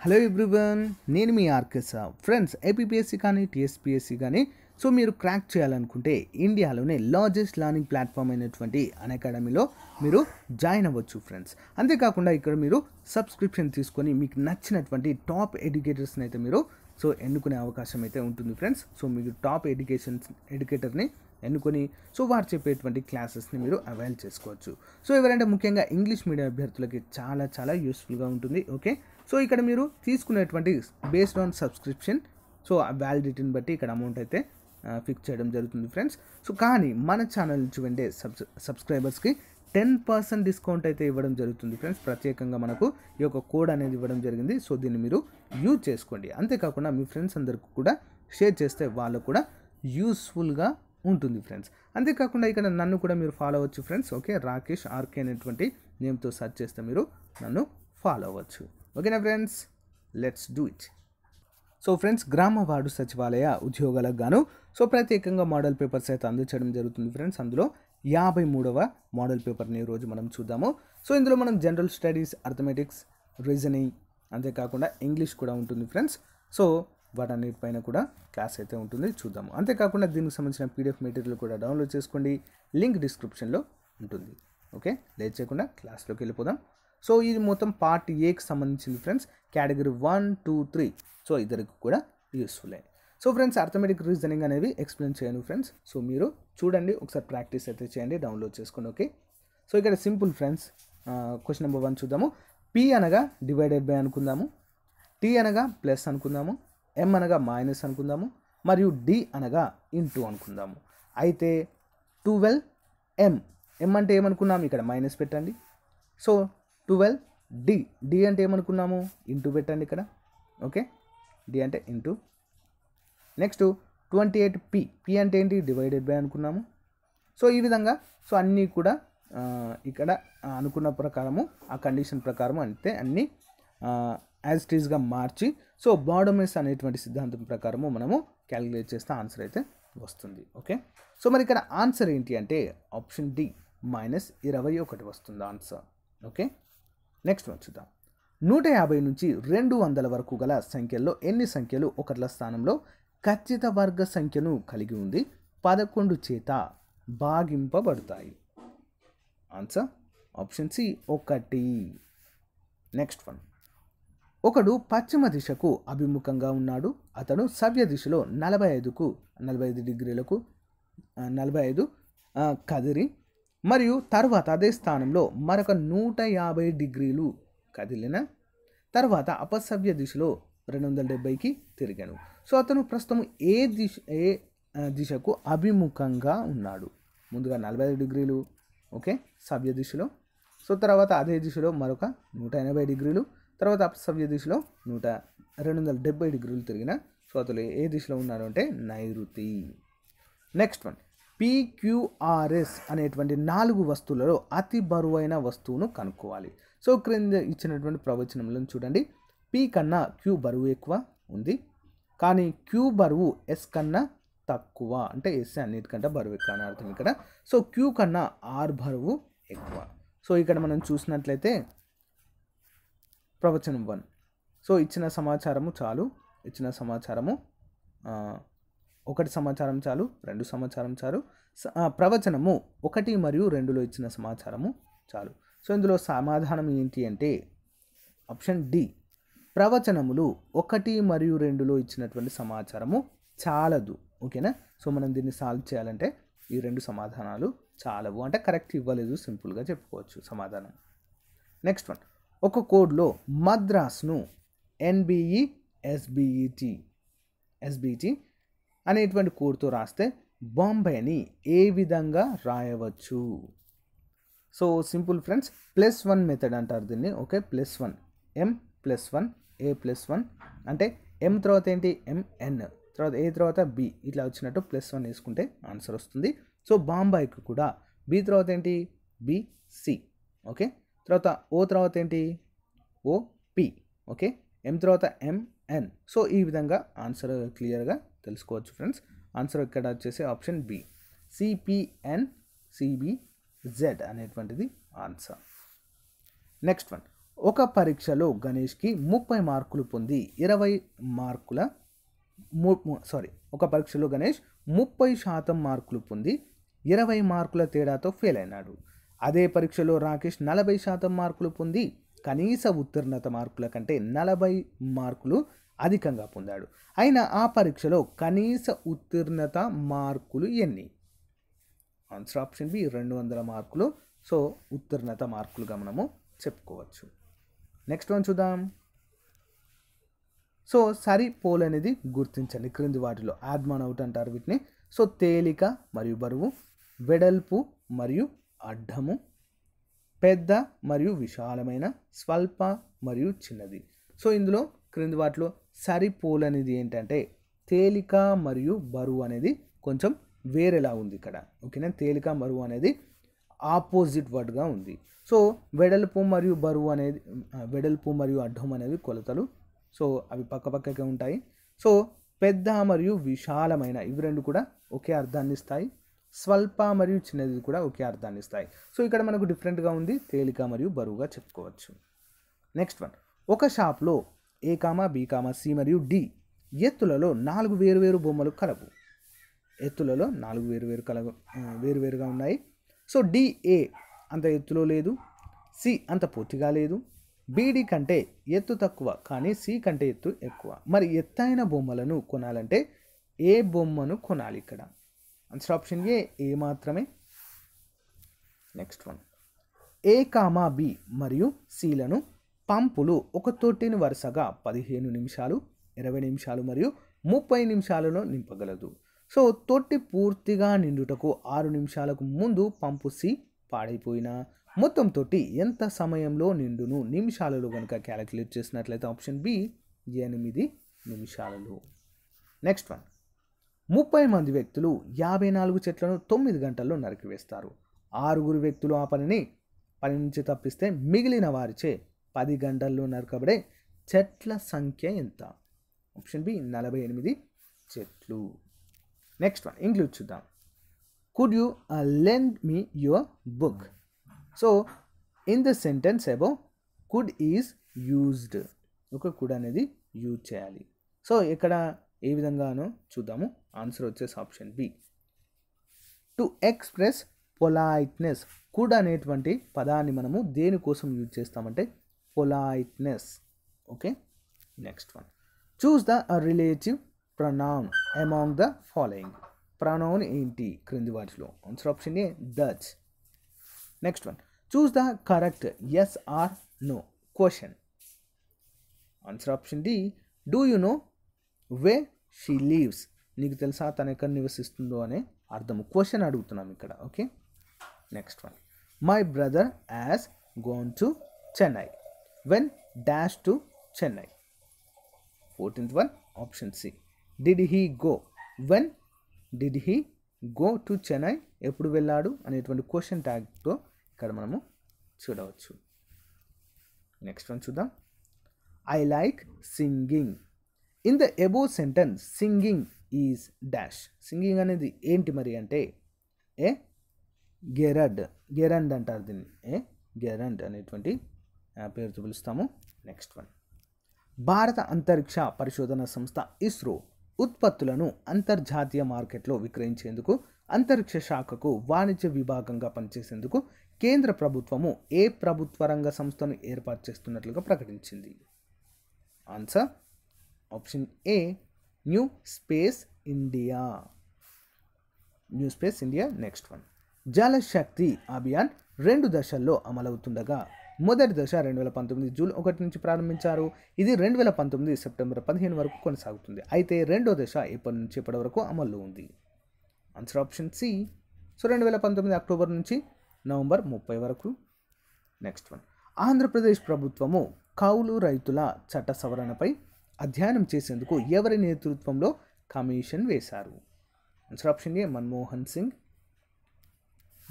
Hello everyone నేను మీ ఆర్కెసా ఫ్రెండ్స్ ఏపీపీఎస్సీ కానీ టీఎస్పీఎస్సీ కానీ సో మీరు క్రాక్ చేయాలనుకుంటే ఇండియాలోనే లార్జెస్ట్ లర్నింగ్ ప్లాట్ఫామ్ అయినటువంటి అన్ అకాడమీలో మీరు జాయిన్ అవ్వచ్చు ఫ్రెండ్స్ అంతేకాకుండా ఇక్కడ మీరు సబ్స్క్రిప్షన్ తీసుకొని మీకు నచ్చినటువంటి టాప్ ఎడ్యుకేటర్స్ని అయితే మీరు సో ఎన్నుకునే అవకాశం అయితే ఉంటుంది ఫ్రెండ్స్ సో మీరు టాప్ ఎడ్యుకేషన్ ఎడ్యుకేటర్ని ఎన్నుకొని సో వారు చెప్పేటువంటి క్లాసెస్ని మీరు అవైల్ చేసుకోవచ్చు సో ఎవరంటే ముఖ్యంగా ఇంగ్లీష్ మీడియం అభ్యర్థులకి చాలా చాలా యూస్ఫుల్గా ఉంటుంది ఓకే సో ఇక్కడ మీరు తీసుకునేటువంటి బేస్డ్ ఆన్ సబ్స్క్రిప్షన్ సో ఆ వ్యాలిడిటీని బట్టి ఇక్కడ అమౌంట్ అయితే ఫిక్స్ చేయడం జరుగుతుంది ఫ్రెండ్స్ సో కానీ మన ఛానల్ నుంచి వెండే సబ్స్ సబ్స్క్రైబర్స్కి టెన్ పర్సెంట్ డిస్కౌంట్ అయితే ఇవ్వడం జరుగుతుంది ఫ్రెండ్స్ ప్రత్యేకంగా మనకు ఈ యొక్క కోడ్ అనేది ఇవ్వడం జరిగింది సో దీన్ని మీరు యూజ్ చేసుకోండి అంతేకాకుండా మీ ఫ్రెండ్స్ అందరికీ కూడా షేర్ చేస్తే వాళ్ళకు కూడా యూస్ఫుల్గా ఉంటుంది ఫ్రెండ్స్ అంతేకాకుండా ఇక్కడ నన్ను కూడా మీరు ఫాలో అవ్వచ్చు ఫ్రెండ్స్ ఓకే రాకేష్ ఆర్కే అనేటువంటి నేమ్తో సెర్చ్ చేస్తే మీరు నన్ను ఫాలో అవ్వచ్చు ఓకేనా friends let's do it so friends గ్రామ వార్డు సచివాలయ ఉద్యోగాలకు గాను సో ప్రత్యేకంగా మోడల్ పేపర్స్ అయితే అందించడం జరుగుతుంది ఫ్రెండ్స్ అందులో యాభై మూడవ మోడల్ పేపర్ని ఈరోజు మనం చూద్దాము సో ఇందులో మనం జనరల్ స్టడీస్ అర్థమెటిక్స్ రీజనింగ్ అంతేకాకుండా ఇంగ్లీష్ కూడా ఉంటుంది ఫ్రెండ్స్ సో వాటన్నిటిపైన కూడా క్లాస్ అయితే ఉంటుంది చూద్దాము అంతేకాకుండా దీనికి సంబంధించిన పీడిఎఫ్ మెటీరియల్ కూడా డౌన్లోడ్ చేసుకోండి లింక్ డిస్క్రిప్షన్లో ఉంటుంది ఓకే లేట్ చేయకుండా క్లాస్లోకి వెళ్ళిపోదాం సో ఇది మొత్తం పార్ట్ ఏకి సంబంధించింది friends category one two three so ఇద్దరికి కూడా యూస్ఫుల్ అయింది సో ఫ్రెండ్స్ అర్థమెటిక్ రీజనింగ్ అనేవి ఎక్స్ప్లెయిన్ చేయను ఫ్రెండ్స్ సో మీరు చూడండి ఒకసారి ప్రాక్టీస్ అయితే చేయండి డౌన్లోడ్ చేసుకోండి ఓకే సో ఇక్కడ simple friends question number one చూద్దాము పి అనగా డివైడెడ్ బై అనుకుందాము టీ అనగా ప్లస్ అనుకుందాము ఎం అనగా మైనస్ అనుకుందాము మరియు డి అనగా ఇంటూ అనుకుందాము అయితే టువెల్వ్ ఎం ఎం అంటే ఏమనుకున్నాము ఇక్కడ మైనస్ పెట్టండి సో ట్వెల్వ్ డి డి అంటే ఏమనుకున్నాము ఇంటూ పెట్టండి ఇక్కడ ఓకే డి అంటే into next twenty eight P P అంటే ఏంటి డివైడెడ్ బై అనుకున్నాము సో ఈ విధంగా సో అన్నీ కూడా ఇక్కడ అనుకున్న ప్రకారము ఆ కండిషన్ ప్రకారము అంటే అన్నీ యాజ్ ఇట్ మార్చి సో బాడమెస్ అనేటువంటి సిద్ధాంతం ప్రకారము మనము క్యాలిక్యులేట్ చేస్తే ఆన్సర్ అయితే వస్తుంది ఓకే సో మరి ఇక్కడ ఆన్సర్ ఏంటి అంటే ఆప్షన్ డి మైనస్ ఇరవై ఒకటి వస్తుంది ఆన్సర్ ఓకే నెక్స్ట్ వన్ చూద్దాం నూట యాభై నుంచి రెండు వందల వరకు గల సంఖ్యల్లో ఎన్ని సంఖ్యలు ఒకట్ల స్థానంలో ఖచ్చిత వర్గ సంఖ్యను కలిగి ఉంది పదకొండు చేత భాగింపబడతాయి ఆన్సర్ ఆప్షన్ సి ఒకటి నెక్స్ట్ వన్ ఒకడు పశ్చిమ దిశకు అభిముఖంగా ఉన్నాడు అతను సవ్య దిశలో నలభై ఐదుకు నలభై ఐదు డిగ్రీలకు నలభై ఐదు కదిరి మరియు తర్వాత అదే స్థానంలో మరొక నూట యాభై డిగ్రీలు కదిలిన తర్వాత అపసవ్య దిశలో రెండు వందల డెబ్బైకి తిరిగాను సో అతను ప్రస్తుతం ఏ దిశ ఏ దిశకు అభిముఖంగా ఉన్నాడు ముందుగా నలభై డిగ్రీలు ఓకే సవ్య దిశలో సో తర్వాత అదే దిశలో మరొక నూట ఎనభై డిగ్రీలు తర్వాత అపసవ్య దిశలో నూట రెండు వందల డెబ్బై డిగ్రీలు తిరిగిన సో అతను ఏ దిశలో ఉన్నారు అంటే నైరుతి నెక్స్ట్ వన్ పిక్యూఆర్ఎస్ అనేటువంటి నాలుగు వస్తువులలో అతి బరువైన వస్తువును కనుక్కోవాలి సో క్రింద ఇచ్చినటువంటి ప్రవచనంలో చూడండి పీ కన్నా క్యూ బరువు ఎక్కువ ఉంది కానీ క్యూ బరువు ఎస్ కన్నా తక్కువ అంటే ఎస్ అన్నిటికంటే బరువు ఎక్కువ అని అర్థం ఇక్కడ సో క్యూ కన్నా ఆర్ బరువు ఎక్కువ సో ఇక్కడ మనం చూసినట్లయితే ప్రవచనం వన్ సో ఇచ్చిన సమాచారము చాలు ఇచ్చిన సమాచారము ఒకటి సమాచారం చాలు రెండు సమాచారం చాలు ప్రవచనము ఒకటి మరియు రెండులో ఇచ్చిన సమాచారము చాలు సో ఇందులో సమాధానం ఏంటి అంటే ఆప్షన్ డి ప్రవచనములు ఒకటి మరియు రెండులో ఇచ్చినటువంటి సమాచారము చాలదు ఓకేనా సో మనం దీన్ని సాల్వ్ చేయాలంటే ఈ రెండు సమాధానాలు చాలవు అంటే కరెక్ట్ ఇవ్వలేదు సింపుల్గా చెప్పుకోవచ్చు సమాధానం నెక్స్ట్ వన్ ఒక కోడ్లో మద్రాస్ను ఎన్బిఈ ఎస్బిఈటి ఎస్బిఈటి అనేటువంటి కూర్తో రాస్తే బాంబేని ఏ విధంగా రాయవచ్చు so simple friends plus one method అంటారు దీన్ని okay plus one M plus one A plus one అంటే ఎం తర్వాత ఏంటి ఎంఎన్ తర్వాత ఏ తర్వాత బి ఇట్లా వచ్చినట్టు ప్లస్ వన్ వేసుకుంటే ఆన్సర్ వస్తుంది సో బాంబాయికి కూడా బి తర్వాత ఏంటి బిసి ఓకే తర్వాత ఓ తర్వాత ఏంటి ఓపి ఓకే ఎం తర్వాత ఎంఎన్ సో ఈ విధంగా ఆన్సర్ క్లియర్గా తెలుసుకోవచ్చు ఫ్రెండ్స్ ఆన్సర్ ఇక్కడ వచ్చేసి ఆప్షన్ బి సిపిఎన్ సిబిజెడ్ అనేటువంటిది ఆన్సర్ నెక్స్ట్ వన్ ఒక పరీక్షలో గణేష్కి ముప్పై మార్కులు పొంది ఇరవై మార్కుల సారీ ఒక పరీక్షలో గణేష్ ముప్పై శాతం మార్కులు పొంది ఇరవై మార్కుల తేడాతో ఫెయిల్ అయినాడు అదే పరీక్షలో రాకేష్ నలభై శాతం మార్కులు పొంది కనీస ఉత్తీర్ణత మార్కుల కంటే నలభై మార్కులు అధికంగా పొందాడు అయినా ఆ పరీక్షలో కనీస ఉత్తీర్ణత మార్కులు ఎన్ని ఆన్సర్ ఆప్షన్ బి రెండు వందల మార్కులు సో ఉత్తీర్ణత మార్కులుగా మనము చెప్పుకోవచ్చు నెక్స్ట్ వన్ చూద్దాం సో అనేది గుర్తించండి క్రింది వాటిలో ఆద్మాన్ అవుట్ అంటారు వీటిని సో తేలిక మరియు బరువు వెడల్పు మరియు అడ్డము పెద్ద మరియు విశాలమైన స్వల్ప మరియు చిన్నది సో ఇందులో క్రింది వాటిలో సరిపోలనిది ఏంటంటే తేలిక మరియు బరువు అనేది కొంచెం వేరేలా ఉంది ఇక్కడ ఓకేనా తేలిక బరువు అనేది ఆపోజిట్ వర్డ్గా ఉంది సో వెడల్పు మరియు బరువు అనేది వెడల్పు మరియు అడ్డం అనేవి కొలతలు సో అవి పక్కపక్కకే ఉంటాయి సో పెద్ద మరియు విశాలమైన ఇవి రెండు కూడా ఒకే అర్థాన్ని ఇస్తాయి స్వల్ప మరియు చిన్నది కూడా ఒకే అర్థాన్ని ఇస్తాయి సో ఇక్కడ మనకు డిఫరెంట్గా ఉంది తేలిక మరియు బరువుగా చెప్పుకోవచ్చు నెక్స్ట్ వన్ ఒక షాప్లో A comma B comma C మరియు డి ఎత్తులలో నాలుగు వేరువేరు బొమ్మలు కలవు ఎత్తులలో నాలుగు వేరువేరు కలవ వేరువేరుగా ఉన్నాయి సో డిఏ అంత ఎత్తులో లేదు సి అంత పూర్తిగా లేదు బీడి కంటే ఎత్తు తక్కువ కానీ సి కంటే ఎత్తు ఎక్కువ మరి ఎత్తైన బొమ్మలను కొనాలంటే ఏ బొమ్మను కొనాలి ఇక్కడ ఆన్సర్ ఆప్షన్ ఏ ఏ మాత్రమే next one A comma B మరియు సిలను పంపులు ఒక తొట్టిని వరుసగా పదిహేను నిమిషాలు ఇరవై నిమిషాలు మరియు ముప్పై నిమిషాలలో నింపగలదు సో తొట్టి పూర్తిగా నిండుటకు ఆరు నిమిషాలకు ముందు పంపు సి పాడైపోయినా మొత్తం తొట్టి ఎంత సమయంలో నిండును నిమిషాలలో కనుక క్యాలిక్యులేట్ చేసినట్లయితే ఆప్షన్ బి ఎనిమిది నిమిషాలలో నెక్స్ట్ వన్ ముప్పై మంది వ్యక్తులు యాభై నాలుగు చెట్లను తొమ్మిది గంటల్లో నరికివేస్తారు ఆరుగురు వ్యక్తులు ఆ పనిని పని నుంచి తప్పిస్తే మిగిలిన వారిచే పది గంటల్లో నరకబడే చెట్ల సంఖ్య ఎంత ఆప్షన్ బి నలభై ఎనిమిది చెట్లు నెక్స్ట్ వన్ ఇంక్లూడ్ చూద్దాం could you lend me your book so in the sentence above could is used ఒక కుడ్ అనేది యూజ్ చేయాలి సో ఇక్కడ ఏ విధంగానో చూద్దాము ఆన్సర్ వచ్చేసి option B to express politeness could అనేటువంటి పదాన్ని మనము దేనికోసం యూజ్ చేస్తామంటే politeness okay next one choose the relative pronoun among the following Pronoun ఏంటి క్రింది వాటిలో answer option A that next one choose the correct yes or no question answer option D do you know where she lives నీకు తెలుసా తను ఎక్కడ నివసిస్తుందో అనే అర్థం question అడుగుతున్నాం ఇక్కడ okay next one my brother has gone to Chennai when dash to Chennai fourteenth one option C. Did he go when did he go to Chennai ఎప్పుడు వెళ్ళాడు అనేటువంటి క్వశ్చన్ ట్యాగ్తో ఇక్కడ మనము చూడవచ్చు నెక్స్ట్ వన్ చూద్దాం I like singing in the above sentence singing is dash singing అనేది ఏంటి మరి అంటే ఏ గెరడ్ గెరండ్ అంటారు దీన్ని ఏ గెరండ్ అనేటువంటి పేరుతో పిలుస్తాము నెక్స్ట్ వన్ భారత అంతరిక్ష పరిశోధన సంస్థ ఇస్రో ఉత్పత్తులను అంతర్జాతీయ మార్కెట్లో విక్రయించేందుకు అంతరిక్ష శాఖకు వాణిజ్య విభాగంగా పనిచేసేందుకు కేంద్ర ప్రభుత్వము ఏ ప్రభుత్వ రంగ సంస్థను ఏర్పాటు చేస్తున్నట్లుగా ప్రకటించింది answer option A new space India new space India next one Jal Shakti Abhiyan రెండు దశల్లో అమలవుతుండగా మొదటి దశ రెండు వేల పంతొమ్మిది జూన్ ఒకటి నుంచి ప్రారంభించారు ఇది రెండు వేల పంతొమ్మిది సెప్టెంబర్ పదిహేను వరకు కొనసాగుతుంది అయితే రెండో దశ ఇప్పటి నుంచి ఇప్పటి వరకు అమల్లో ఉంది ఆన్సర్ ఆప్షన్ సి సో రెండు వేల పంతొమ్మిది అక్టోబర్ నుంచి నవంబర్ ముప్పై వరకు నెక్స్ట్ వన్ ఆంధ్రప్రదేశ్ ప్రభుత్వము కౌలు రైతుల చట్ట సవరణపై అధ్యయనం చేసేందుకు ఎవరి నేతృత్వంలో కమిషన్ వేశారు answer option A Manmohan Singh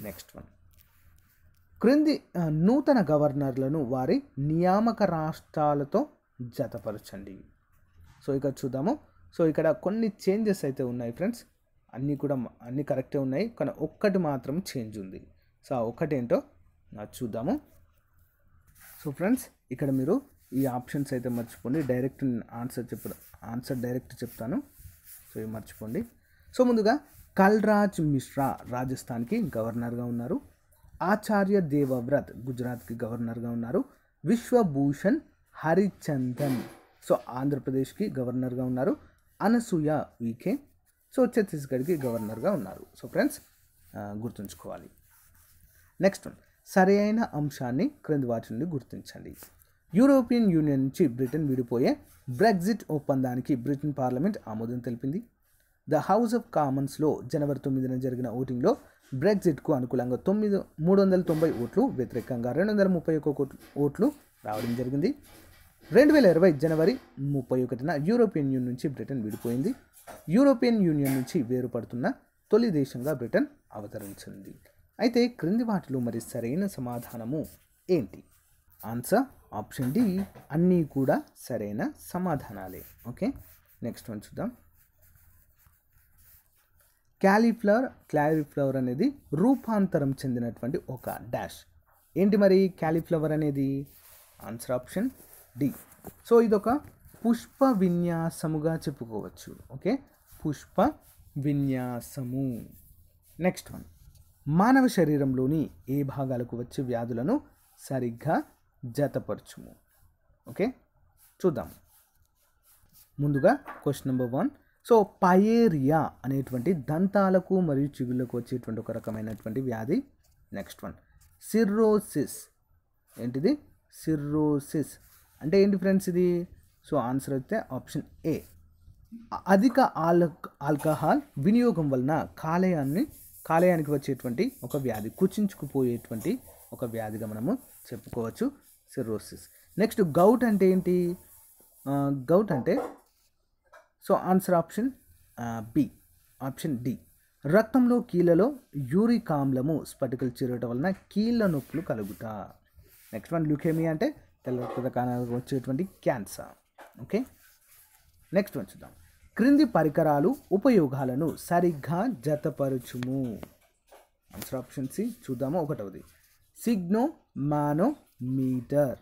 next one క్రింది నూతన గవర్నర్లను వారి నియామక రాష్ట్రాలతో జతపరచండి సో ఇక్కడ చూద్దాము సో ఇక్కడ కొన్ని చేంజెస్ అయితే ఉన్నాయి ఫ్రెండ్స్ అన్నీ కూడా అన్నీ కరెక్టే ఉన్నాయి కానీ ఒక్కటి మాత్రం చేంజ్ ఉంది సో ఒక్కటేంటో చూద్దాము సో ఫ్రెండ్స్ ఇక్కడ మీరు ఈ ఆప్షన్స్ అయితే మర్చిపోండి డైరెక్ట్ ఆన్సర్ చెప్పు ఆన్సర్ డైరెక్ట్ చెప్తాను సో ఇవి మర్చిపోండి సో ముందుగా కల్రాజ్ మిశ్రా రాజస్థాన్కి గవర్నర్గా ఉన్నారు ఆచార్య దేవవ్రత్ గుజరాత్కి గవర్నర్గా ఉన్నారు విశ్వభూషణ్ హరిచందన్ సో ఆంధ్రప్రదేశ్కి గవర్నర్గా ఉన్నారు అనసూయ వికే సో ఛత్తీస్గఢ్కి గవర్నర్గా ఉన్నారు సో ఫ్రెండ్స్ గుర్తుంచుకోవాలి నెక్స్ట్ వన్ సరైన అంశాన్ని క్రింది వాటి నుండి గుర్తించండి యూరోపియన్ యూనియన్ నుంచి బ్రిటన్ విడిపోయే బ్రెగ్జిట్ ఒప్పందానికి బ్రిటన్ పార్లమెంట్ ఆమోదం తెలిపింది ద హౌస్ ఆఫ్ కామన్స్లో జనవరి తొమ్మిదిన జరిగిన ఓటింగ్లో బ్రెగ్జిట్కు అనుకూలంగా తొమ్మిది మూడు వందల తొంభై ఓట్లు వ్యతిరేకంగా రెండు వందల ముప్పై ఒక ఓట్లు రావడం జరిగింది రెండు వేల ఇరవై జనవరి ముప్పై ఒకటిన యూరోపియన్ యూనియన్ నుంచి బ్రిటన్ విడిపోయింది యూరోపియన్ యూనియన్ నుంచి వేరుపడుతున్న తొలి దేశంగా బ్రిటన్ అవతరించింది అయితే క్రింది వాటిలో మరి సరైన సమాధానము ఏంటి ఆన్సర్ ఆప్షన్ డి అన్నీ కూడా సరైన సమాధానాలే ఓకే నెక్స్ట్ వన్ చూద్దాం క్యాలీఫ్లవర్ క్యాలీఫ్లవర్ అనేది రూపాంతరం చెందినటువంటి ఒక డాష్ ఏంటి మరి క్యాలీఫ్లవర్ అనేది ఆన్సర్ ఆప్షన్ డి సో ఇదొక పుష్ప విన్యాసముగా చెప్పుకోవచ్చు ఓకే పుష్ప విన్యాసము నెక్స్ట్ వన్ మానవ శరీరంలోని ఏ భాగాలకు వచ్చే వ్యాధులను సరిగ్గా జతపరచుము ఓకే చూద్దాం ముందుగా question number one so pyorrhea అనేటువంటి దంతాలకు మరియు చిగుళ్ళకు వచ్చేటువంటి ఒక రకమైనటువంటి వ్యాధి నెక్స్ట్ వన్ సిర్రోసిస్ ఏంటిది సిర్రోసిస్ అంటే ఏంటి ఫ్రెండ్స్ ఇది సో ఆన్సర్ అయితే ఆప్షన్ ఏ అధిక ఆల్ ఆల్కహాల్ వినియోగం వలన కాలేయాన్ని కాలేయానికి వచ్చేటువంటి ఒక వ్యాధి కుచించుకుపోయేటువంటి ఒక వ్యాధిగా మనము చెప్పుకోవచ్చు సిర్రోసిస్ నెక్స్ట్ గౌట్ అంటే ఏంటి గౌట్ అంటే so answer option B option D రక్తంలో కీళ్ళలో యూరిక్ ఆమ్లము స్పటికలు చేరటం వలన కీళ్ళ నొప్పులు కలుగుట నెక్స్ట్ వన్ లుకేమియా అంటే తెల్ల రక్త కణాలకు వచ్చేటువంటి క్యాన్సర్ ఓకే నెక్స్ట్ వన్ చూద్దాం క్రింది పరికరాలు ఉపయోగాలను సరిగ్గా జతపరచుము ఆన్సర్ ఆప్షన్ సి చూద్దాము ఒకటవది సిగ్నో మీటర్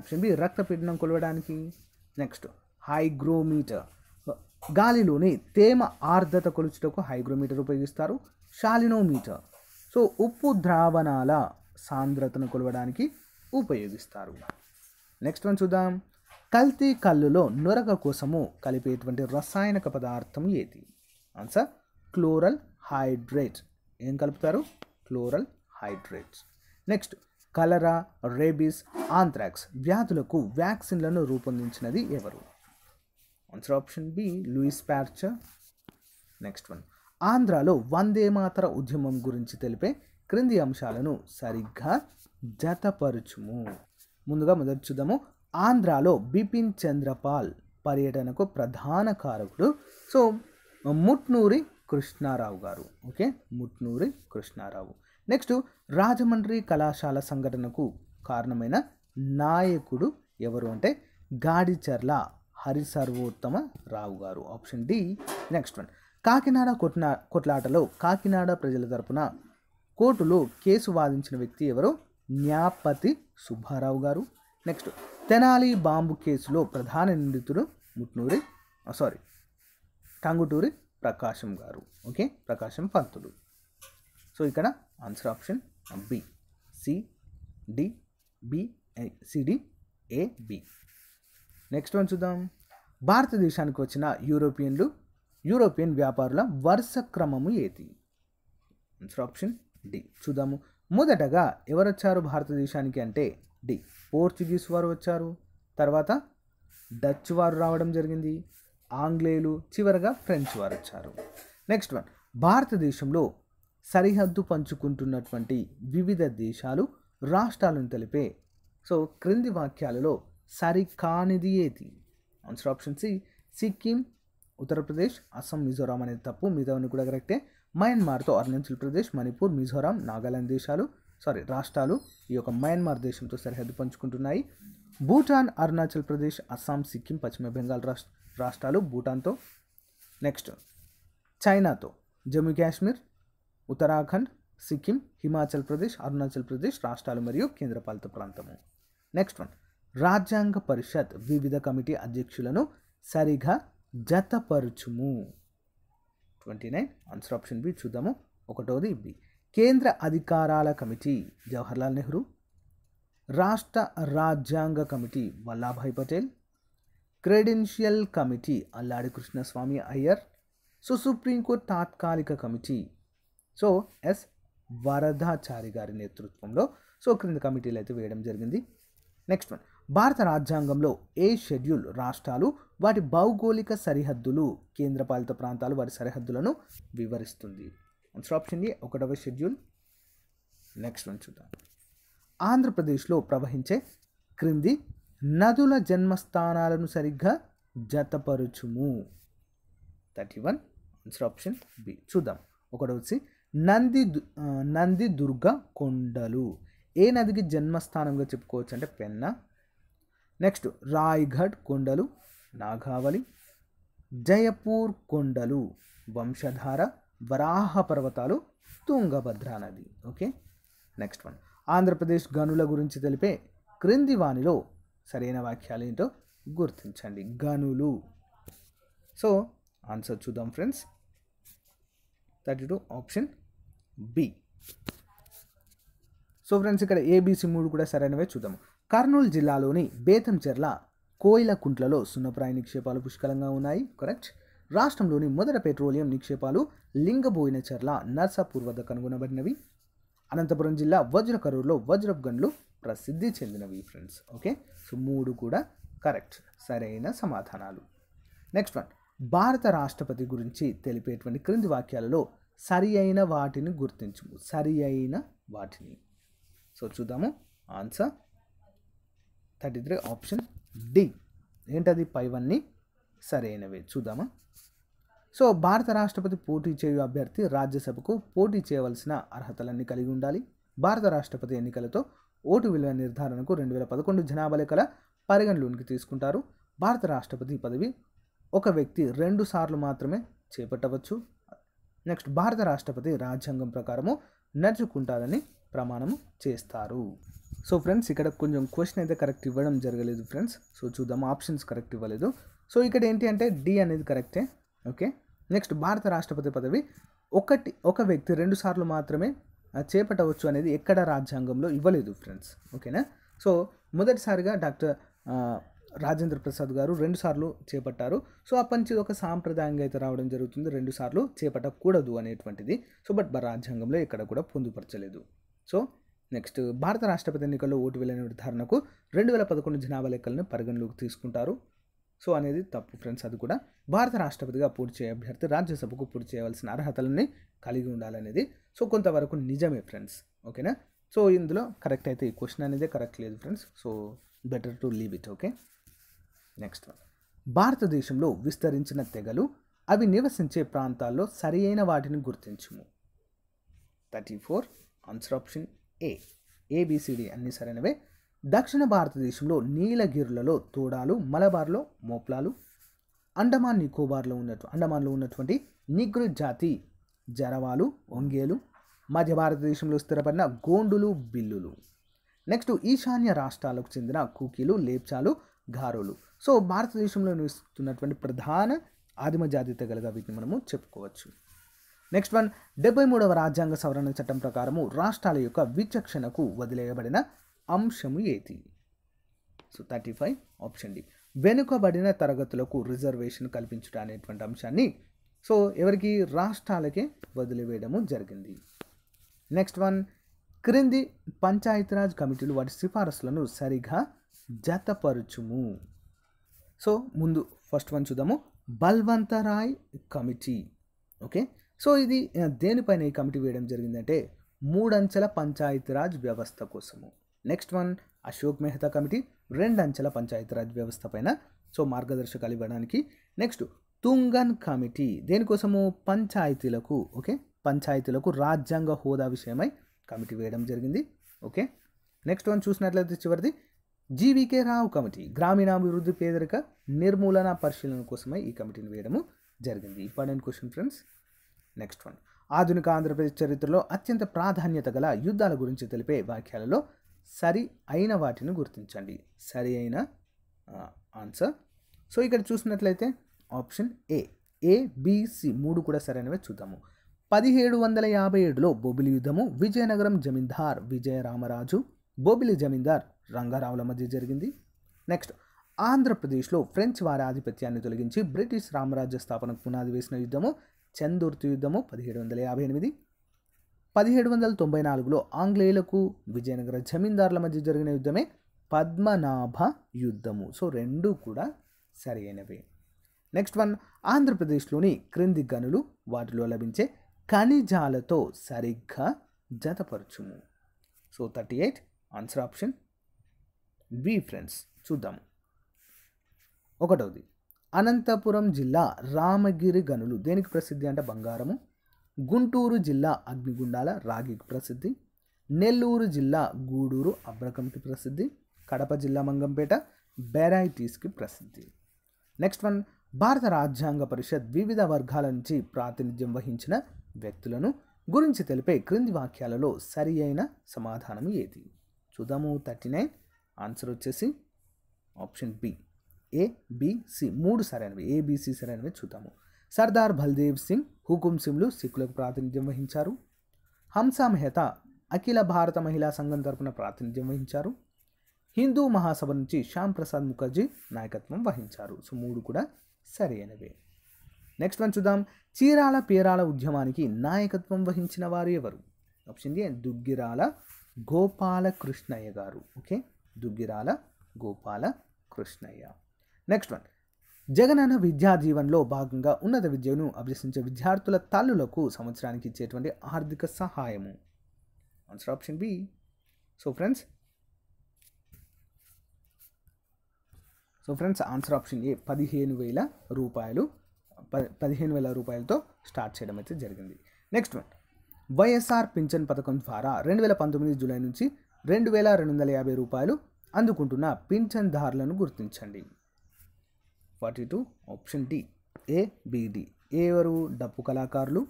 ఆప్షన్ బి రక్తపీడనం కొలవడానికి నెక్స్ట్ హైగ్రోమీటర్ గాలిలోని తేమ ఆర్ద్రత కొలుచుటకు హైగ్రోమీటర్ ఉపయోగిస్తారు షాలినోమీటర్ సో ఉప్పు ద్రావణాల సాంద్రతను కొలవడానికి ఉపయోగిస్తారు నెక్స్ట్ వన్ చూద్దాం కల్తీ కల్లులో నొరక కోసము కలిపేటువంటి రసాయనిక పదార్థం ఏది ఆన్సర్ క్లోరల్ హైడ్రేట్ ఏం కలుపుతారు chloral hydrates next cholera rabies anthrax వ్యాధులకు వ్యాక్సిన్లను రూపొందించినది ఎవరు ఆన్సర్ ఆప్షన్ బి లూయిస్ ప్యార్చ నెక్స్ట్ వన్ ఆంధ్రాలో వందేమాతర ఉద్యమం గురించి తెలిపే క్రింది అంశాలను సరిగ్గా జతపరుచుము ముందుగా మొదటి చూద్దాము ఆంధ్రాలో బిపిన్ చంద్రపాల్ పర్యటనకు ప్రధాన కారకుడు సో ముట్నూరి కృష్ణారావు గారు ఓకే ముట్నూరి కృష్ణారావు నెక్స్ట్ రాజమండ్రి కళాశాల సంఘటనకు కారణమైన నాయకుడు ఎవరు అంటే గాడిచర్ల హరి సర్వోత్తమ రావు గారు option D next one Kakinada కొట్నా కొట్లాటలో కాకినాడ ప్రజల తరపున కోర్టులో కేసు వాదించిన వ్యక్తి ఎవరు న్యాపతి సుబ్బారావు గారు నెక్స్ట్ తెనాలి బాంబు కేసులో ప్రధాన నిందితుడు ముట్నూరి సారీ టంగుటూరి ప్రకాశం గారు ఓకే ప్రకాశం పంతులు సో ఇక్కడ answer option B C D D C D A B next one చూద్దాం భారతదేశానికి వచ్చిన యూరోపియన్లు యూరోపియన్ వ్యాపారుల వరుస క్రమము ఏది ఆన్సర్ ఆప్షన్ డి చూద్దాము మొదటగా ఎవరొచ్చారు భారతదేశానికి అంటే డి పోర్చుగీస్ వారు వచ్చారు తర్వాత డచ్ వారు రావడం జరిగింది ఆంగ్లేయులు చివరగా ఫ్రెంచ్ వారు వచ్చారు నెక్స్ట్ వన్ భారతదేశంలో సరిహద్దు పంచుకుంటున్నటువంటి వివిధ దేశాలు రాష్ట్రాలను తెలిపే సో క్రింది వాక్యాలలో సరికానిది ఏది answer option C Sikkim Uttar Pradesh Assam Mizoram అనేది తప్పు మిగతావన్నీ కూడా కరెక్టే మయన్మార్తో అరుణాచల్ ప్రదేశ్ మణిపూర్ మిజోరాం నాగాలాండ్ దేశాలు సారీ రాష్ట్రాలు ఈ యొక్క మయన్మార్ దేశంతో సరిహద్దు పంచుకుంటున్నాయి భూటాన్ అరుణాచల్ ప్రదేశ్ అస్సాం సిక్కిం పశ్చిమ బెంగాల్ రాష్ట్ర రాష్ట్రాలు భూటాన్తో నెక్స్ట్ చైనాతో జమ్మూ కాశ్మీర్ ఉత్తరాఖండ్ సిక్కిం హిమాచల్ ప్రదేశ్ అరుణాచల్ ప్రదేశ్ రాష్ట్రాలు మరియు కేంద్రపాలిత ప్రాంతము నెక్స్ట్ వన్ రాజ్యాంగ పరిషత్ వివిధ కమిటీ అధ్యక్షులను సరిగా జతపరుచుము twenty nine answer option B చూద్దాము ఒకటోది బి కేంద్ర అధికారాల కమిటీ జవహర్లాల్ నెహ్రూ రాష్ట్ర రాజ్యాంగ committee Vallabhbhai Patel credential committee Alladi Krishnaswami Iyer so supreme court తాత్కాలిక కమిటీ సో ఎస్ వరదాచారి గారి నేతృత్వంలో సో క్రింద కమిటీలు అయితే వేయడం జరిగింది నెక్స్ట్ వన్ భారత రాజ్యాంగంలో ఏ షెడ్యూల్ రాష్ట్రాలు వాటి భౌగోళిక సరిహద్దులు కేంద్రపాలిత ప్రాంతాలు వాటి సరిహద్దులను వివరిస్తుంది ఆన్సర్ ఆప్షన్ ఏ ఒకటవ షెడ్యూల్ నెక్స్ట్ వన్ చూద్దాం ఆంధ్రప్రదేశ్లో ప్రవహించే క్రింది నదుల జన్మస్థానాలను సరిగ్గా జతపరుచుము thirty one answer option B చూద్దాం ఒకటవచ్చి నంది నంది దుర్గ కొండలు ఏ నదికి జన్మస్థానంగా చెప్పుకోవచ్చు అంటే పెన్న నెక్స్ట్ రాయ్ఘడ్ కొండలు నాగావళి జయపూర్ కొండలు వంశధార వరాహ పర్వతాలు తుంగభద్ర నది ఓకే నెక్స్ట్ వన్ ఆంధ్రప్రదేశ్ గనుల గురించి తెలిపే క్రింది వాణిలో సరైన వాక్యాలు ఏంటో గుర్తించండి గనులు సో ఆన్సర్ చూద్దాం friends thirty two option B so friends ఇక్కడ ఏబీసీ మూడు కూడా సరైనవే చూద్దాము కర్నూలు జిల్లాలోని బేతంచెర్ల కోయిలకుంట్లలో సున్నప్రాయ నిక్షేపాలు పుష్కలంగా ఉన్నాయి కరెక్ట్ రాష్ట్రంలోని మొదట పెట్రోలియం నిక్షేపాలు లింగబోయిన చెర్ల నర్సాపూర్ వద్ద కనుగొనబడినవి అనంతపురం జిల్లా వజ్రకరూర్లో వజ్రఫ్ గన్లు ప్రసిద్ధి చెందినవి ఫ్రెండ్స్ ఓకే సో మూడు కూడా కరెక్ట్ సరైన సమాధానాలు నెక్స్ట్ వన్ భారత రాష్ట్రపతి గురించి తెలిపేటువంటి క్రింది వాక్యాలలో సరి అయిన వాటిని గుర్తించు సరి అయిన వాటిని సో చూద్దాము answer thirty three option D ఏంటది వన్ని సరైనవే చూద్దామా సో భారత రాష్ట్రపతి పోటీ చేయు అభ్యర్థి రాజ్యసభకు పోటీ చేయవలసిన అర్హతలన్నీ కలిగి ఉండాలి భారత రాష్ట్రపతి ఎన్నికలతో ఓటు విలువ నిర్ధారణకు రెండు వేల పదకొండు జనాభా లెక్కల పరిగణలోనికి తీసుకుంటారు భారత రాష్ట్రపతి పదవి ఒక వ్యక్తి రెండు సార్లు మాత్రమే చేపట్టవచ్చు నెక్స్ట్ భారత రాష్ట్రపతి రాజ్యాంగం ప్రకారము నడుచుకుంటారని ప్రమాణం చేస్తారు సో ఫ్రెండ్స్ ఇక్కడ కొంచెం క్వశ్చన్ అయితే కరెక్ట్ ఇవ్వడం జరగలేదు ఫ్రెండ్స్ సో చూద్దాం ఆప్షన్స్ కరెక్ట్ ఇవ్వలేదు సో ఇక్కడ ఏంటి అంటే డి అనేది కరెక్టే ఓకే నెక్స్ట్ భారత రాష్ట్రపతి పదవి ఒకటి ఒక వ్యక్తి రెండు సార్లు మాత్రమే చేపట్టవచ్చు అనేది ఎక్కడ రాజ్యాంగంలో ఇవ్వలేదు ఫ్రెండ్స్ ఓకేనా సో మొదటిసారిగా డాక్టర్ రాజేంద్ర ప్రసాద్ గారు రెండుసార్లు చేపట్టారు సో అప్పటి నుంచి ఒక సాంప్రదాయంగా అయితే రావడం జరుగుతుంది రెండుసార్లు చేపట్టకూడదు అనేటువంటిది సో బట్ రాజ్యాంగంలో ఎక్కడ కూడా పొందుపరచలేదు సో నెక్స్ట్ భారత రాష్ట్రపతి ఎన్నికల్లో ఓటు వెళ్ళిన నిర్ధారణకు రెండు వేల పదకొండు జనాభా లెక్కలను పరిగణలోకి తీసుకుంటారు సో అనేది తప్పు ఫ్రెండ్స్ అది కూడా భారత రాష్ట్రపతిగా పూర్తి చేయ అభ్యర్థి రాజ్యసభకు పూర్తి చేయవలసిన అర్హతలని కలిగి ఉండాలనేది సో కొంతవరకు నిజమే ఫ్రెండ్స్ ఓకేనా సో ఇందులో కరెక్ట్ అయితే ఈ క్వశ్చన్ అనేది కరెక్ట్ లేదు friends so better to leave it okay next భారతదేశంలో విస్తరించిన తెగలు అవి నివసించే ప్రాంతాల్లో సరియైన వాటిని గుర్తించుము thirty four answer option A ABCD అన్ని సరైనవే దక్షిణ భారతదేశంలో నీలగిరులలో తోడాలు మలబార్లో మోప్లాలు అండమాన్ నికోబార్లో ఉన్నట్టు అండమాన్లో ఉన్నటువంటి నిగ్రు జాతి జరవాలు ఒంగేలు మధ్య భారతదేశంలో స్థిరపడిన గోండులు బిల్లులు నెక్స్ట్ ఈశాన్య రాష్ట్రాలకు చెందిన కుకీలు లేప్చాలు గారోలు సో భారతదేశంలో నివసిస్తున్నటువంటి ప్రధాన ఆదిమ జాతి తెగలుగా వీటిని మనము చెప్పుకోవచ్చు నెక్స్ట్ వన్ డెబ్బై మూడవ రాజ్యాంగ సవరణ చట్టం ప్రకారము రాష్ట్రాల యొక్క విచక్షణకు వదిలేయబడిన అంశము ఏది so thirty five option D వెనుకబడిన తరగతులకు రిజర్వేషన్ కల్పించడం అనేటువంటి అంశాన్ని సో ఎవరికి రాష్ట్రాలకే వదిలివేయడము జరిగింది నెక్స్ట్ వన్ క్రింది పంచాయతీరాజ్ కమిటీలు వాటి సిఫారసులను సరిగా జతపరుచుము సో ముందు ఫస్ట్ వన్ చూద్దాము బల్వంతరాయ్ కమిటీ ఓకే సో ఇది దేనిపైన ఈ కమిటీ వేయడం జరిగిందంటే మూడంచెల పంచాయతీరాజ్ వ్యవస్థ కోసము next one Ashok Mehta committee అంచెల పంచాయతీరాజ్ వ్యవస్థ పైన సో మార్గదర్శకాలు ఇవ్వడానికి నెక్స్ట్ తుంగన్ కమిటీ దేనికోసము పంచాయతీలకు ఓకే పంచాయతీలకు రాజ్యాంగ హోదా విషయమై కమిటీ వేయడం జరిగింది ఓకే నెక్స్ట్ వన్ చూసినట్లయితే చివరిది జీవీకే రావు కమిటీ గ్రామీణాభివృద్ధి పేదరిక నిర్మూలన పరిశీలన కోసమై ఈ కమిటీని వేయడము జరిగింది important question friends next one ఆధునిక ఆంధ్రప్రదేశ్ చరిత్రలో అత్యంత ప్రాధాన్యత గల యుద్ధాల గురించి తెలిపే వాక్యాలలో సరి అయిన వాటిని గుర్తించండి సరి అయిన ఆన్సర్ సో ఇక్కడ చూసినట్లయితే ఆప్షన్ ఏ ఏబిసి మూడు కూడా సరైనవే చూద్దాము పదిహేడు వందల యాభై ఏడులో బొబిలి యుద్ధము విజయనగరం జమీందార్ విజయరామరాజు బొబిలి జమీందార్ రంగారావుల మధ్య జరిగింది నెక్స్ట్ ఆంధ్రప్రదేశ్లో ఫ్రెంచ్ వారి ఆధిపత్యాన్ని తొలగించి బ్రిటిష్ రామరాజ్య స్థాపనకు పునాది వేసిన యుద్ధము చందుర్తి యుద్ధము పదిహేడు వందల యాభై ఎనిమిది పదిహేడు వందల తొంభై నాలుగులో ఆంగ్లేయులకు విజయనగర జమీందారుల మధ్య జరిగిన యుద్ధమే పద్మనాభ యుద్ధము సో రెండు కూడా సరైనవి నెక్స్ట్ వన్ ఆంధ్రప్రదేశ్లోని క్రింది గనులు వాటిలో లభించే ఖనిజాలతో సరిగ్గా జతపరచుము so thirty eight answer option B friends చూద్దాము ఒకటవది అనంతపురం జిల్లా రామగిరి గనులు దేనికి ప్రసిద్ధి అంటే బంగారము గుంటూరు జిల్లా అగ్నిగుండాల రాగికి ప్రసిద్ధి నెల్లూరు జిల్లా గూడూరు అబ్రకంకి ప్రసిద్ధి కడప జిల్లా మంగంపేట బెరైటీస్కి ప్రసిద్ధి నెక్స్ట్ వన్ భారత రాజ్యాంగ పరిషత్ వివిధ వర్గాల నుంచి ప్రాతినిధ్యం వహించిన వ్యక్తులను గురించి తెలిపే క్రింది వాక్యాలలో సరి అయిన సమాధానం ఏది చూద్దాము థర్టీ నైన్ ఆన్సర్ వచ్చేసి ఆప్షన్ బి ఏబీసీ మూడు సరైనవి ఏబిసి సరైనవి చూద్దాము సర్దార్ బల్దేవ్ సింగ్ హుకుం సింగ్లు సిక్కులకు ప్రాతినిధ్యం వహించారు హంసా మెహతా అఖిల భారత మహిళా సంఘం తరపున ప్రాతినిధ్యం వహించారు హిందూ మహాసభ నుంచి శ్యామ్ ప్రసాద్ ముఖర్జీ నాయకత్వం వహించారు సో మూడు కూడా సరైనవే నెక్స్ట్ వన్ చూద్దాం చీరాల పేరాల ఉద్యమానికి నాయకత్వం వహించిన వారు ఎవరు option A Duggirala Gopalakrishnayya garu okay Duggirala Gopalakrishnayya next one Jagananna Vidya జీవనంలో భాగంగా ఉన్నత విద్యను అభ్యసించే విద్యార్థుల తల్లులకు సంవత్సరానికి ఇచ్చేటువంటి ఆర్థిక సహాయము answer option B so friends so friends answer option A పదిహేను వేల రూపాయలు పదిహేను వేల రూపాయలతో స్టార్ట్ చేయడం అయితే జరిగింది నెక్స్ట్ వన్ వైఎస్ఆర్ పింఛన్ పథకం ద్వారా రెండు వేల పంతొమ్మిది జూలై నుంచి రెండు వేల రెండు వందల యాభై రూపాయలు అందుకుంటున్న పింఛన్దారులను గుర్తించండి forty two option D A BD A ఎవరు డప్పు కళాకారులు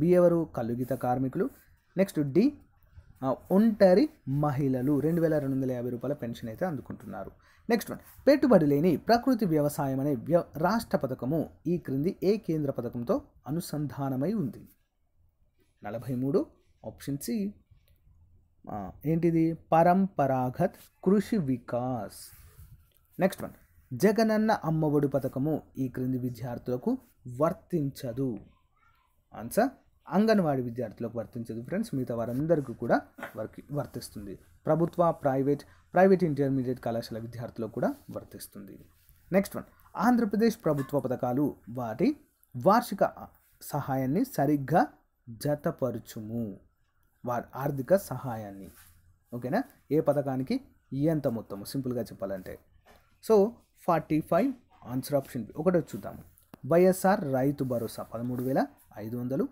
బి ఎవరు కలుగిత కార్మికులు నెక్స్ట్ డి ఒంటరి మహిళలు రెండు వేల రెండు వందల యాభై రూపాయల పెన్షన్ అయితే అందుకుంటున్నారు నెక్స్ట్ వన్ పెట్టుబడి లేని ప్రకృతి వ్యవసాయం అనే వ్య రాష్ట్ర పథకము ఈ క్రింది ఏ కేంద్ర పథకంతో అనుసంధానమై ఉంది నలభై మూడు ఆప్షన్ సి ఏంటిది పరంపరాగత్ కృషి వికాస్ నెక్స్ట్ వన్ జగనన్న అమ్మఒడి పథకము ఈ క్రింది విద్యార్థులకు వర్తించదు ఆన్సర్ అంగన్వాడి విద్యార్థులకు వర్తించదు ఫ్రెండ్స్ మిగతా వారందరికీ కూడా వర్కి వర్తిస్తుంది ప్రభుత్వ ప్రైవేట్ ప్రైవేట్ ఇంటర్మీడియట్ కళాశాల విద్యార్థులకు కూడా వర్తిస్తుంది నెక్స్ట్ వన్ ఆంధ్రప్రదేశ్ ప్రభుత్వ పథకాలు వాటి వార్షిక సహాయాన్ని సరిగ్గా జతపరుచుము వా ఆర్థిక సహాయాన్ని ఓకేనా ఏ పథకానికి ఎంత మొత్తము సింపుల్గా చెప్పాలంటే so forty five answer option B ఒకటి చూద్దాం వైఎస్ఆర్ రైతు భరోసా పదమూడు వేల ఐదు వందలు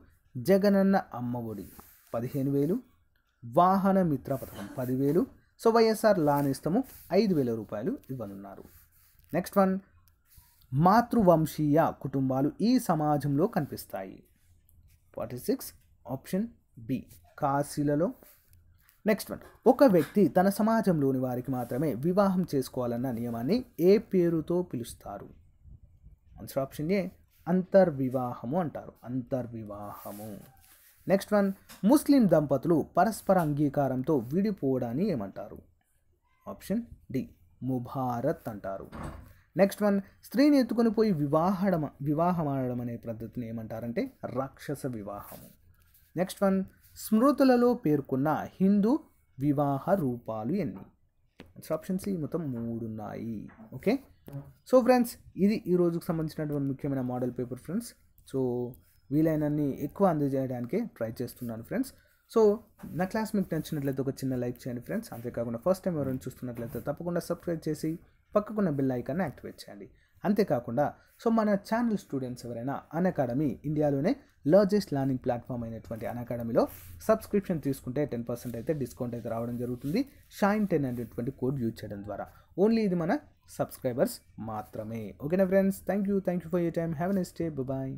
జగనన్న అమ్మఒడి పదిహేను వేలు వాహన మిత్ర పథకం పదివేలు సో వైఎస్ఆర్ లాన్ ఇస్తాము ఐదు వేల రూపాయలు ఇవ్వనున్నారు నెక్స్ట్ వన్ మాతృవంశీయ కుటుంబాలు ఈ సమాజంలో కనిపిస్తాయి ఫార్టీ సిక్స్ ఆప్షన్ బి కాశీలలో నెక్స్ట్ వన్ ఒక వ్యక్తి తన సమాజంలోని వారికి మాత్రమే వివాహం చేసుకోవాలన్న నియమాన్ని ఏ పేరుతో పిలుస్తారు ఆన్సర్ ఆప్షన్ ఏ అంతర్వివాహము అంటారు అంతర్వివాహము నెక్స్ట్ వన్ ముస్లిం దంపతులు పరస్పర అంగీకారంతో విడిపోవడాన్ని ఏమంటారు ఆప్షన్ డి ముభారత్ అంటారు నెక్స్ట్ వన్ స్త్రీని ఎత్తుకొని పోయి వివాహడం వివాహం ఆడడం అనే పద్ధతిని ఏమంటారంటే రాక్షస వివాహము నెక్స్ట్ వన్ స్మృతులలో పేర్కొన్న హిందూ వివాహ రూపాలు ఎన్ని ఆప్షన్స్ ఈ మొత్తం మూడు ఉన్నాయి ఓకే సో ఫ్రెండ్స్ ఇది ఈ రోజుకు సంబంధించినటువంటి ముఖ్యమైన మోడల్ పేపర్ ఫ్రెండ్స్ సో వీలైనన్ని ఎక్కువ అందజేయడానికే ట్రై చేస్తున్నాను ఫ్రెండ్స్ సో నా క్లాస్ మీకు నచ్చినట్లయితే ఒక చిన్న లైక్ చేయండి ఫ్రెండ్స్ అంతేకాకుండా ఫస్ట్ టైం ఎవరైనా చూస్తున్నట్లయితే తప్పకుండా సబ్స్క్రైబ్ చేసి పక్కకున్న బిల్ ఐకాన్ని యాక్టివేట్ చేయండి అంతేకాకుండా సో మన ఛానల్ స్టూడెంట్స్ ఎవరైనా అన్ అకాడమీ ఇండియాలోనే లార్జెస్ట్ లర్నింగ్ ప్లాట్ఫామ్ అయినటువంటి అన్ అకాడమీలో సబ్స్క్రిప్షన్ తీసుకుంటే టెన్ పర్సెంట్ అయితే డిస్కౌంట్ అయితే రావడం జరుగుతుంది షైన్ టెన్ అనేటువంటి కోడ్ యూజ్ చేయడం ద్వారా ఓన్లీ ఇది మన సబ్స్క్రైబర్స్ మాత్రమే ఓకేనా friends thank you thank you for you time have nice day bye